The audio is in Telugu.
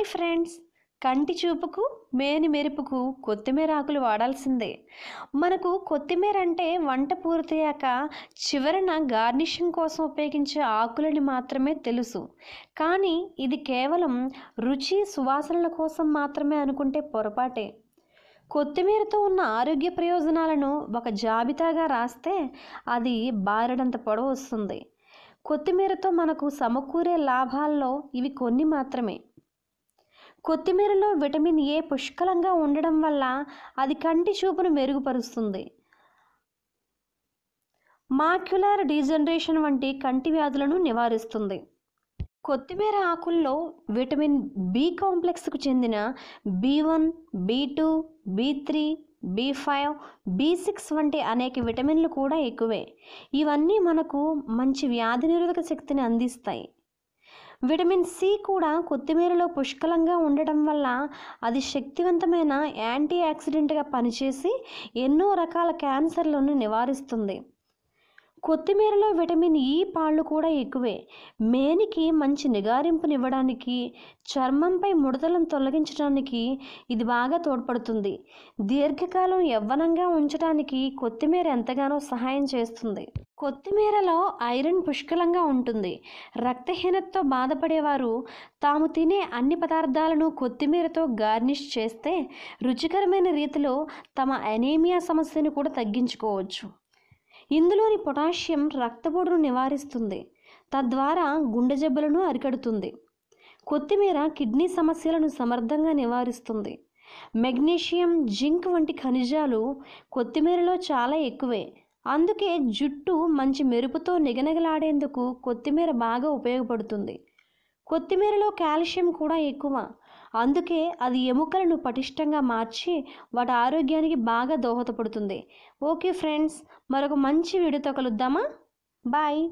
హాయ్ ఫ్రెండ్స్ కంటి చూపుకు మేని మెరుపుకు కొత్తిమీర ఆకులు వాడాల్సిందే మనకు కొత్తిమీర అంటే వంట పూర్తయ్యాక చివరన గార్నిషింగ్ కోసం ఉపయోగించే ఆకులని మాత్రమే తెలుసు కానీ ఇది కేవలం రుచి సువాసనల కోసం మాత్రమే అనుకుంటే పొరపాటే కొత్తిమీరతో ఉన్న ఆరోగ్య ప్రయోజనాలను ఒక జాబితాగా రాస్తే అది బారడంత పొడవు వస్తుంది కొత్తిమీరతో మనకు సమకూరే లాభాల్లో ఇవి కొన్ని మాత్రమే కొత్తిమీరలో విటమిన్ ఏ పుష్కలంగా ఉండడం వల్ల అది కంటి చూపును మెరుగుపరుస్తుంది మాక్యులర్ డీజనరేషన్ వంటి కంటి వ్యాధులను నివారిస్తుంది కొత్తిమీర ఆకుల్లో విటమిన్ బి కాంప్లెక్స్కు చెందిన B one B two B three B five B six వంటి అనేక విటమిన్లు కూడా ఎక్కువే ఇవన్నీ మనకు మంచి వ్యాధి నిరోధక శక్తిని అందిస్తాయి విటమిన్ సి కూడా కొత్తిమీరలో పుష్కలంగా ఉండటం వల్ల అది శక్తివంతమైన యాంటీ యాక్సిడెంట్గా పనిచేసి ఎన్నో రకాల క్యాన్సర్లను నివారిస్తుంది కొత్తిమీరలో విటమిన్ ఇ పాళ్ళు కూడా ఎక్కువే మేనికి మంచి నిగారింపునివ్వడానికి చర్మంపై ముడతలను తొలగించడానికి ఇది బాగా తోడ్పడుతుంది దీర్ఘకాలం యవ్వనంగా ఉంచడానికి కొత్తిమీర ఎంతగానో సహాయం చేస్తుంది కొత్తిమీరలో ఐరన్ పుష్కలంగా ఉంటుంది రక్తహీనతతో బాధపడేవారు తాము తినే అన్ని పదార్థాలను కొత్తిమీరతో గార్నిష్ చేస్తే రుచికరమైన రీతిలో తమ అనేమియా సమస్యను కూడా తగ్గించుకోవచ్చు ఇందులోని పొటాషియం రక్తపోటును నివారిస్తుంది తద్వారా గుండె జబ్బులను అరికడుతుంది కొత్తిమీర కిడ్నీ సమస్యలను సమర్థంగా నివారిస్తుంది మెగ్నీషియం జింక్ వంటి ఖనిజాలు కొత్తిమీరలో చాలా ఎక్కువే అందుకే జుట్టు మంచి మెరుపుతో నిగనగలాడేందుకు కొత్తిమీర బాగా ఉపయోగపడుతుంది కొత్తిమీరలో కాల్షియం కూడా ఎక్కువ అందుకే అది ఎముకలను పటిష్టంగా మార్చి వాటి ఆరోగ్యానికి బాగా దోహదపడుతుంది ఓకే ఫ్రెండ్స్ మరొక మంచి వీడియోతో కలుద్దామా బాయ్